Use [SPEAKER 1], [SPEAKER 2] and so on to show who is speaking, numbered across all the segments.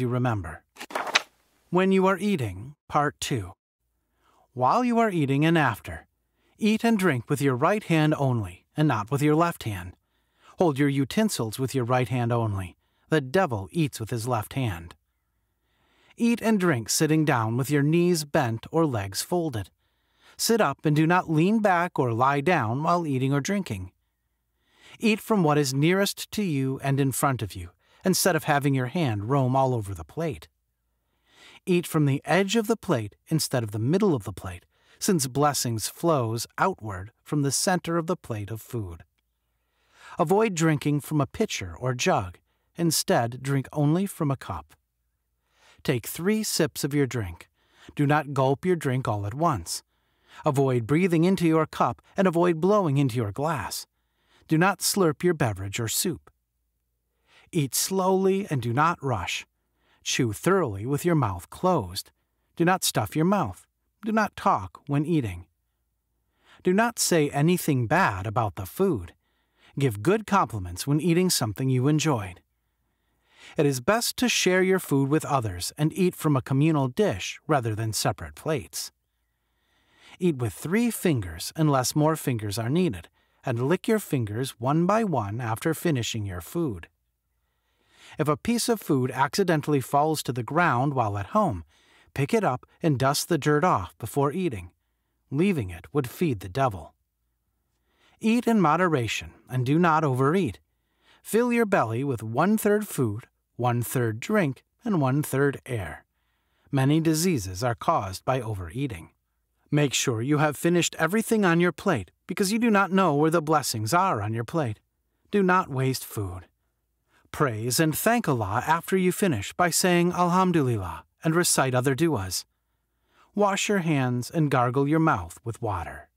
[SPEAKER 1] you remember. When you are eating, part 2. While you are eating and after, eat and drink with your right hand only, and not with your left hand. Hold your utensils with your right hand only. The devil eats with his left hand. Eat and drink sitting down with your knees bent or legs folded. Sit up and do not lean back or lie down while eating or drinking. Eat from what is nearest to you and in front of you, instead of having your hand roam all over the plate. Eat from the edge of the plate instead of the middle of the plate, since blessings flows outward from the center of the plate of food. Avoid drinking from a pitcher or jug. Instead, drink only from a cup. Take three sips of your drink. Do not gulp your drink all at once. Avoid breathing into your cup and avoid blowing into your glass. Do not slurp your beverage or soup. Eat slowly and do not rush. Chew thoroughly with your mouth closed. Do not stuff your mouth. Do not talk when eating. Do not say anything bad about the food. Give good compliments when eating something you enjoyed. It is best to share your food with others and eat from a communal dish rather than separate plates. Eat with three fingers unless more fingers are needed, and lick your fingers one by one after finishing your food. If a piece of food accidentally falls to the ground while at home, pick it up and dust the dirt off before eating. Leaving it would feed the devil. Eat in moderation and do not overeat. Fill your belly with one third food, one third drink, and one third air. Many diseases are caused by overeating. Make sure you have finished everything on your plate because you do not know where the blessings are on your plate. Do not waste food. Praise and thank Allah after you finish by saying Alhamdulillah and recite other du'as. Wash your hands and gargle your mouth with water.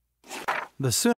[SPEAKER 1] The sun.